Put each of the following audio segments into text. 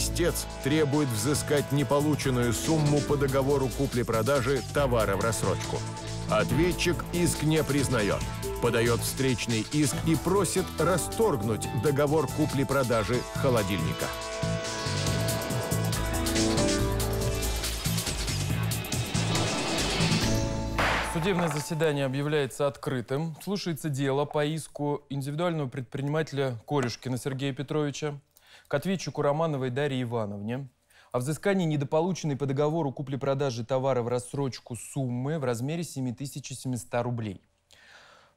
истец требует взыскать неполученную сумму по договору купли-продажи товара в рассрочку. Ответчик иск не признает, подает встречный иск и просит расторгнуть договор купли-продажи холодильника. Судебное заседание объявляется открытым. Слушается дело по иску индивидуального предпринимателя Корешкина Сергея Петровича, к ответчику Романовой Дарье Ивановне о взыскании недополученной по договору купли-продажи товара в рассрочку суммы в размере 7700 рублей.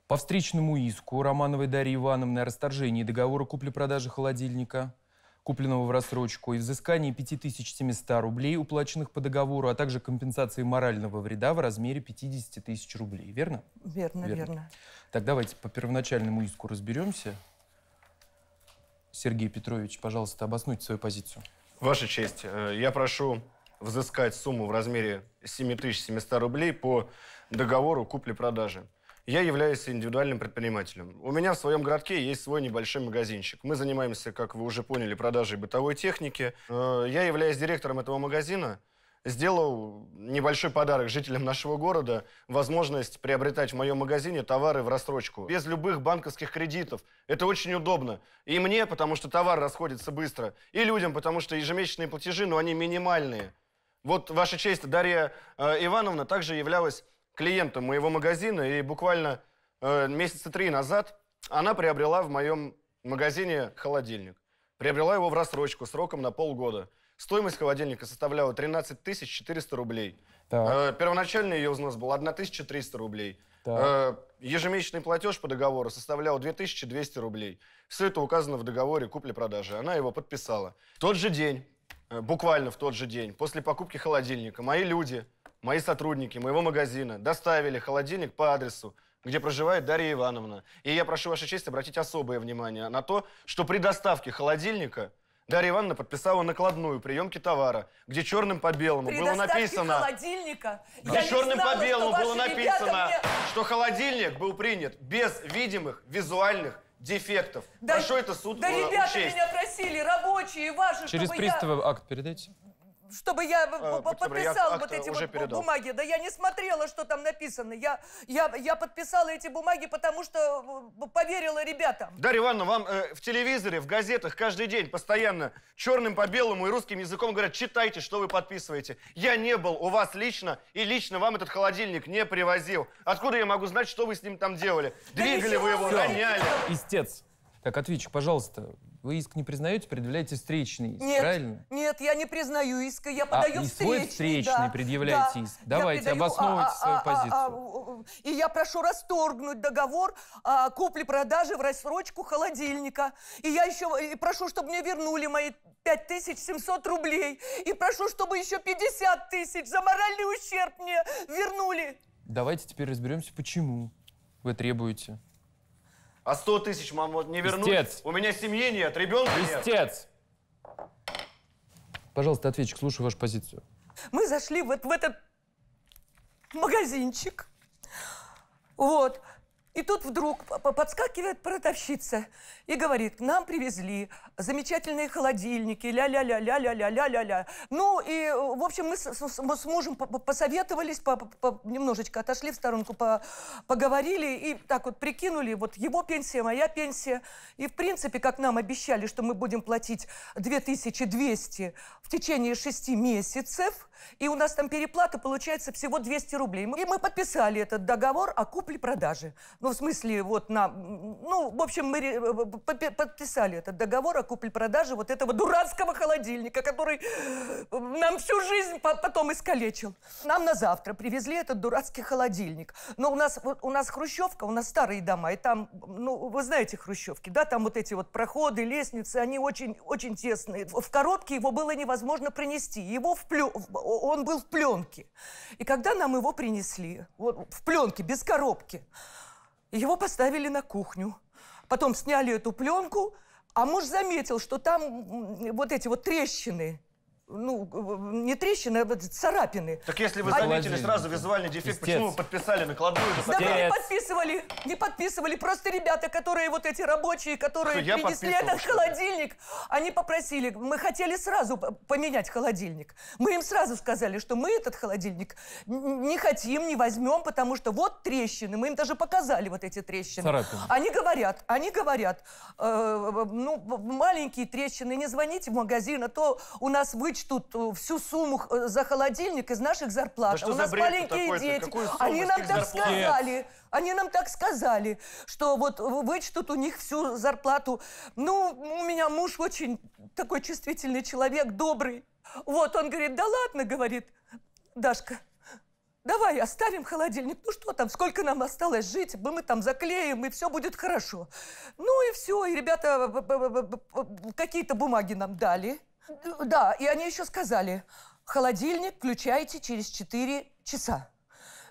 По встречному иску Романовой Дарьи Ивановны о расторжении договора купли-продажи холодильника, купленного в рассрочку, и взыскании 5700 рублей, уплаченных по договору, а также компенсации морального вреда в размере 50 тысяч рублей. Верно? Верно, верно? Верно. Так давайте по первоначальному иску разберемся. Сергей Петрович, пожалуйста, обоснуйте свою позицию. Ваша честь, э, я прошу взыскать сумму в размере 7700 рублей по договору купли-продажи. Я являюсь индивидуальным предпринимателем. У меня в своем городке есть свой небольшой магазинчик. Мы занимаемся, как вы уже поняли, продажей бытовой техники. Э, я являюсь директором этого магазина – сделал небольшой подарок жителям нашего города, возможность приобретать в моем магазине товары в рассрочку, без любых банковских кредитов. Это очень удобно. И мне, потому что товар расходится быстро, и людям, потому что ежемесячные платежи, но они минимальные. Вот, Ваша честь, Дарья э, Ивановна также являлась клиентом моего магазина, и буквально э, месяца три назад она приобрела в моем магазине холодильник. Приобрела его в рассрочку сроком на полгода – Стоимость холодильника составляла 13 400 рублей. Так. Э, Первоначально ее взнос был 1300 рублей. Так. Э, ежемесячный платеж по договору составлял 2200 рублей. Все это указано в договоре купли-продажи. Она его подписала. В тот же день, э, буквально в тот же день, после покупки холодильника, мои люди, мои сотрудники моего магазина доставили холодильник по адресу, где проживает Дарья Ивановна. И я прошу Ваша честь обратить особое внимание на то, что при доставке холодильника Дарья Ивановна подписала накладную приемки товара, где черным по белому было написано... холодильника Где я черным знала, по белому было написано, мне... что холодильник был принят без видимых визуальных дефектов. Да, что это суд Да э, ребята учесть. меня просили, рабочие ваши, Через чтобы пристава я... акт передайте чтобы я а, подписал вот эти вот бумаги. Да я не смотрела, что там написано. Я, я, я подписала эти бумаги, потому что поверила ребятам. Дарья Ивановна, вам э, в телевизоре, в газетах каждый день постоянно черным по белому и русским языком говорят, читайте, что вы подписываете. Я не был у вас лично, и лично вам этот холодильник не привозил. Откуда я могу знать, что вы с ним там делали? Двигали да вы его, гоняли. Истец. Так, отвечу, пожалуйста. Вы иск не признаете, предъявляете встречный иск, нет, правильно? Нет, я не признаю иска, я а, подаю а, встречный. свой встречный да, предъявляете да, иск. Давайте, придаю, обосновывайте а, свою а, а позицию. А, а, и я прошу расторгнуть договор а, купли-продажи в рассрочку холодильника. И я еще и прошу, чтобы мне вернули мои 5700 рублей. И прошу, чтобы еще 50 тысяч за моральный ущерб мне вернули. Давайте теперь разберемся, почему вы требуете а 100 тысяч, мам, вот не вернуть? Пиздец. У меня семьи нет, ребенка нет. Пиздец. Пожалуйста, ответчик, слушаю вашу позицию. Мы зашли вот в этот магазинчик. Вот. И тут вдруг подскакивает продавщица и говорит, нам привезли замечательные холодильники, ля-ля-ля-ля-ля-ля-ля-ля. Ну и, в общем, мы с, с, с мужем посоветовались, по, по, немножечко отошли в сторонку, по, поговорили и так вот прикинули, вот его пенсия, моя пенсия. И, в принципе, как нам обещали, что мы будем платить 2200 в течение 6 месяцев, и у нас там переплата получается всего 200 рублей. И мы подписали этот договор о купле-продаже. Ну, в смысле, вот на... Ну, в общем, мы э, э, подписали этот договор о купле-продаже вот этого дурацкого холодильника, который э, нам всю жизнь потом искалечил. Нам на завтра привезли этот дурацкий холодильник. Но у нас, у нас хрущевка, у нас старые дома, и там, ну, вы знаете хрущевки, да, там вот эти вот проходы, лестницы, они очень, очень тесные. В коробке его было невозможно принести. Его в плю... Он был в пленке. И когда нам его принесли, вот, в пленке, без коробки, его поставили на кухню. Потом сняли эту пленку, а муж заметил, что там вот эти вот трещины – ну, не трещины, а царапины. Так если вы заметили сразу визуальный дефект, Пиздец. почему вы подписали накладную? Да мы не подписывали, не подписывали. Просто ребята, которые вот эти рабочие, которые что, принесли этот холодильник, они попросили, мы хотели сразу поменять холодильник. Мы им сразу сказали, что мы этот холодильник не хотим, не возьмем, потому что вот трещины. Мы им даже показали вот эти трещины. Царапины. Они говорят, они говорят, э, ну, маленькие трещины, не звоните в магазин, а то у нас вычет вычтут э, всю сумму э, за холодильник из наших зарплат. Да а у нас маленькие дети. Они нам так зарплат? сказали. Нет. Они нам так сказали, что вот вычтут у них всю зарплату. Ну, у меня муж очень такой чувствительный человек, добрый. Вот он говорит, да ладно, говорит, Дашка, давай оставим холодильник. Ну что там, сколько нам осталось жить, мы, мы там заклеим, и все будет хорошо. Ну и все, и ребята э, какие-то бумаги нам дали. Да, и они еще сказали, холодильник включайте через 4 часа.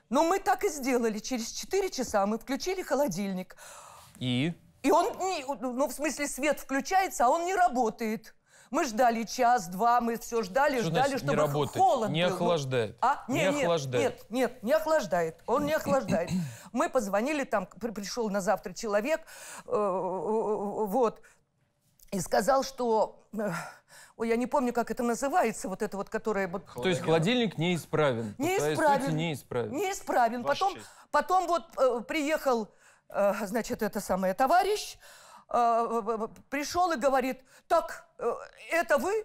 Но ну, мы так и сделали. Через 4 часа мы включили холодильник. И? И он, не, ну, в смысле, свет включается, а он не работает. Мы ждали час-два, мы все ждали, что ждали, чтобы не работает, холод Не был. Ну, охлаждает. А? Не, не нет, охлаждает. Нет, нет, не охлаждает. Он не охлаждает. Мы позвонили, там пришел на завтра человек, э, э, вот, и сказал, что... Э, ой, я не помню, как это называется, вот это вот, которое... То есть холодильник неисправен. Неисправен. Неисправен. Неисправен. Потом, потом вот э, приехал, э, значит, это самое, товарищ, э, пришел и говорит, так, э, это вы?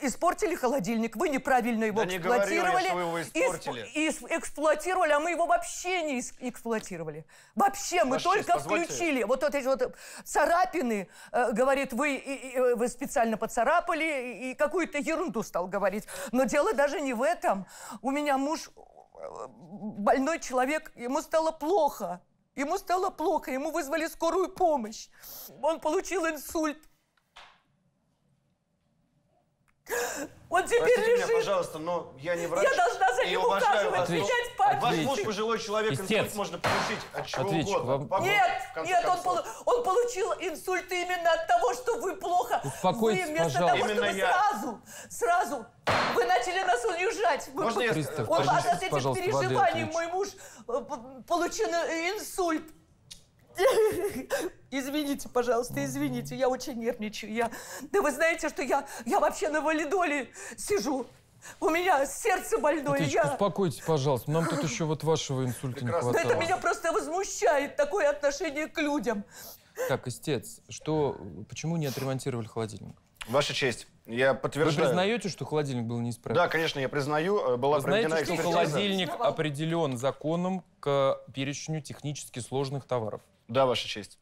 испортили холодильник, вы неправильно его да эксплуатировали. Не говорил я, что вы его испортили. Исп, эксплуатировали, а мы его вообще не эксплуатировали. Вообще, мы Ваш только честь, включили. Вот, вот эти вот царапины, э, говорит, вы, и, и, вы специально поцарапали, и какую-то ерунду стал говорить. Но дело даже не в этом. У меня муж э, больной человек, ему стало плохо. Ему стало плохо, ему вызвали скорую помощь. Он получил инсульт. Он теперь Простите лежит. меня, пожалуйста, но я не врач. Я должна за ним ухаживать, Отвеч... менять память. Ваш муж пожилой человек, инсульт можно получить от чего Отвечу, угодно. Вам... нет, нет, он, пол... он получил инсульт именно от того, что вы плохо. Успокойтесь, вы вместо пожалуйста. того, именно чтобы я... сразу, сразу, вы начали нас унижать. Вы... Можно я... он от этих переживаний мой муж э, получил инсульт. Извините, пожалуйста, извините, я очень нервничаю. Я... Да вы знаете, что я, я вообще на валидоле сижу. У меня сердце больное. Петечка, я... успокойтесь, пожалуйста. Нам тут еще вот вашего инсульта Прекрасно. не хватало. Это меня просто возмущает, такое отношение к людям. Так, истец, что, почему не отремонтировали холодильник? Ваша честь, я подтверждаю. Вы признаете, что холодильник был неисправен? Да, конечно, я признаю. Э, была Вы знаете, экспертиза. что холодильник определен законом к перечню технически сложных товаров? Да, Ваша честь.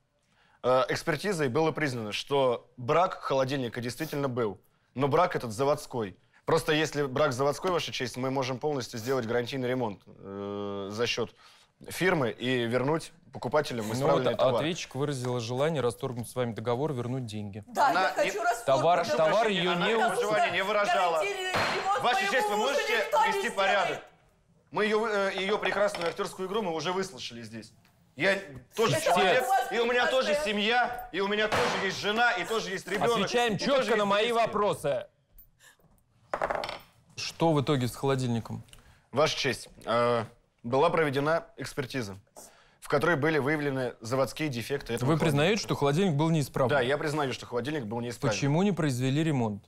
Э, экспертизой было признано, что брак холодильника действительно был, но брак этот заводской. Просто если брак заводской, Ваша честь, мы можем полностью сделать гарантийный ремонт э, за счет фирмы и вернуть покупателям ну исправленный ну, вот товар. Ответчик выразила желание расторгнуть с вами договор, вернуть деньги. Да, она я хочу расторгнуть. Товар, договор. товар ее она не... Она не выражала. Ваша честь, вы можете вести порядок? Мы ее, э, ее прекрасную актерскую игру мы уже выслушали здесь. Я тоже Это человек, а и у меня тоже семья, и у меня тоже есть жена, и тоже есть ребенок. Отвечаем четко на мои вопросы. Что в итоге с холодильником? Ваша честь, э, была проведена экспертиза, в которой были выявлены заводские дефекты. Этого Вы признаете, что холодильник был неисправен? Да, я признаю, что холодильник был неисправен. Почему не произвели ремонт?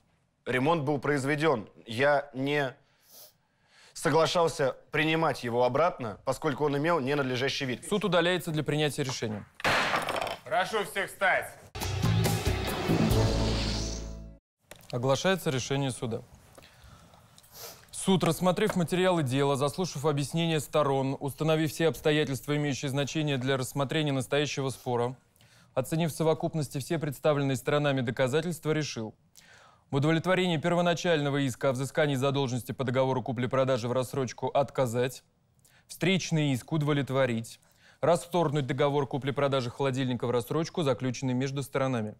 Ремонт был произведен. Я не соглашался принимать его обратно, поскольку он имел ненадлежащий вид. Суд удаляется для принятия решения. Прошу всех встать. Оглашается решение суда. Суд, рассмотрев материалы дела, заслушав объяснения сторон, установив все обстоятельства, имеющие значение для рассмотрения настоящего спора, оценив в совокупности все представленные сторонами доказательства, решил – в удовлетворении первоначального иска о взыскании задолженности по договору купли-продажи в рассрочку отказать, встречный иск удовлетворить, расторгнуть договор купли-продажи холодильника в рассрочку, заключенный между сторонами.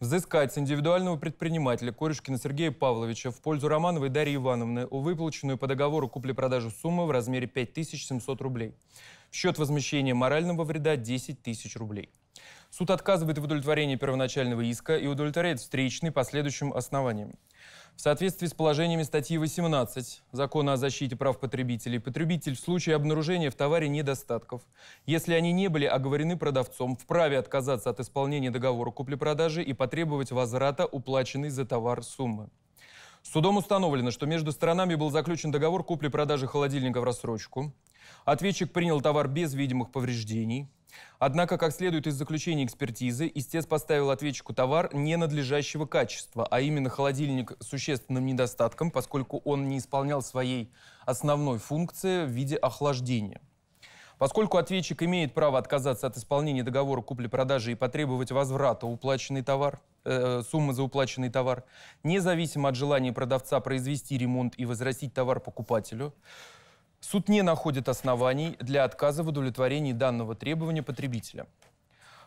Взыскать с индивидуального предпринимателя Корюшкина Сергея Павловича в пользу Романовой Дарьи Ивановны у выплаченную по договору купли-продажи сумму в размере 5700 рублей. В счет возмещения морального вреда 10 тысяч рублей. Суд отказывает в удовлетворении первоначального иска и удовлетворяет встречный по следующим основаниям. В соответствии с положениями статьи 18 Закона о защите прав потребителей, потребитель в случае обнаружения в товаре недостатков, если они не были оговорены продавцом, вправе отказаться от исполнения договора купли-продажи и потребовать возврата уплаченной за товар суммы. Судом установлено, что между сторонами был заключен договор купли-продажи холодильника в рассрочку. Ответчик принял товар без видимых повреждений – Однако, как следует из заключения экспертизы, истец поставил ответчику товар ненадлежащего качества, а именно холодильник с существенным недостатком, поскольку он не исполнял своей основной функции в виде охлаждения. Поскольку ответчик имеет право отказаться от исполнения договора купли-продажи и потребовать возврата уплаченный товар, э, суммы за уплаченный товар, независимо от желания продавца произвести ремонт и возвратить товар покупателю, Суд не находит оснований для отказа в удовлетворении данного требования потребителя.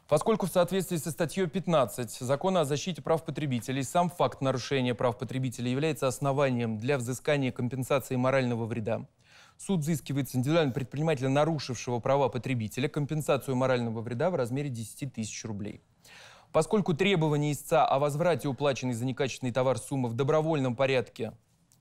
Поскольку в соответствии со статьей 15 Закона о защите прав потребителей сам факт нарушения прав потребителя является основанием для взыскания компенсации морального вреда, суд взыскивает с индивидуального предпринимателя, нарушившего права потребителя, компенсацию морального вреда в размере 10 тысяч рублей. Поскольку требование истца о возврате уплаченной за некачественный товар суммы в добровольном порядке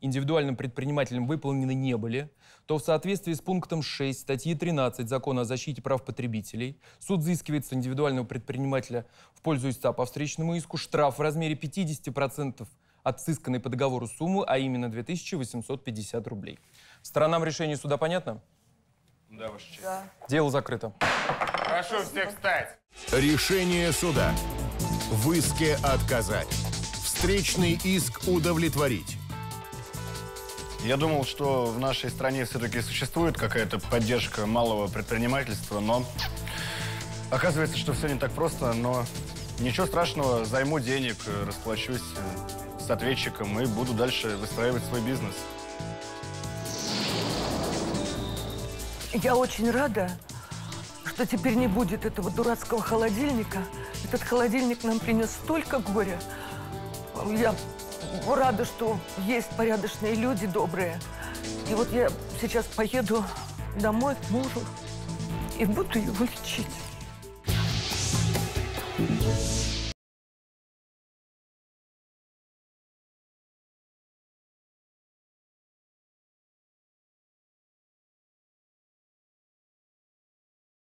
индивидуальным предпринимателям выполнены не были, то в соответствии с пунктом 6 статьи 13 Закона о защите прав потребителей суд взыскивает с индивидуального предпринимателя в пользу истца по встречному иску штраф в размере 50% от взысканной по договору суммы, а именно 2850 рублей. Сторонам решения суда понятно? Да, Ваша честь. Да. Дело закрыто. Прошу всех встать. Решение суда. В иске отказать. Встречный иск удовлетворить. Я думал, что в нашей стране все-таки существует какая-то поддержка малого предпринимательства, но оказывается, что все не так просто, но ничего страшного, займу денег, расплачусь э, с ответчиком и буду дальше выстраивать свой бизнес. Я очень рада, что теперь не будет этого дурацкого холодильника. Этот холодильник нам принес столько горя. Я рада, что есть порядочные люди, добрые. И вот я сейчас поеду домой к мужу и буду его лечить.